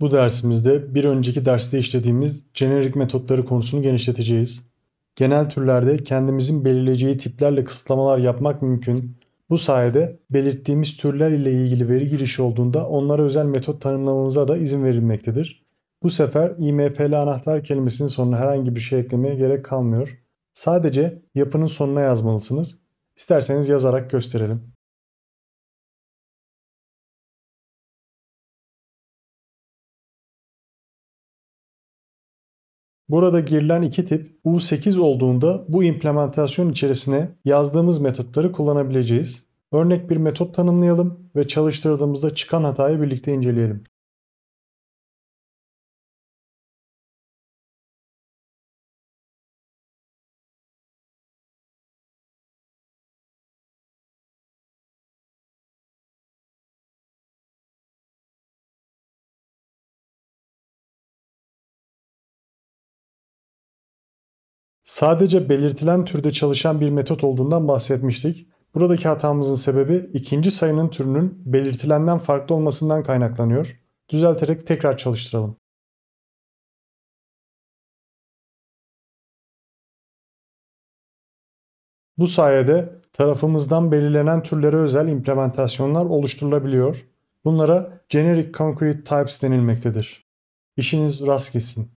Bu dersimizde bir önceki derste işlediğimiz jenerik metotları konusunu genişleteceğiz. Genel türlerde kendimizin belirleyeceği tiplerle kısıtlamalar yapmak mümkün. Bu sayede belirttiğimiz türler ile ilgili veri girişi olduğunda onlara özel metot tanımlamamıza da izin verilmektedir. Bu sefer IMP'li anahtar kelimesinin sonuna herhangi bir şey eklemeye gerek kalmıyor. Sadece yapının sonuna yazmalısınız. İsterseniz yazarak gösterelim. Burada girilen iki tip U8 olduğunda bu implementasyon içerisine yazdığımız metotları kullanabileceğiz. Örnek bir metot tanımlayalım ve çalıştırdığımızda çıkan hatayı birlikte inceleyelim. Sadece belirtilen türde çalışan bir metot olduğundan bahsetmiştik. Buradaki hatamızın sebebi ikinci sayının türünün belirtilenden farklı olmasından kaynaklanıyor. Düzelterek tekrar çalıştıralım. Bu sayede tarafımızdan belirlenen türlere özel implementasyonlar oluşturulabiliyor. Bunlara Generic Concrete Types denilmektedir. İşiniz rast gitsin.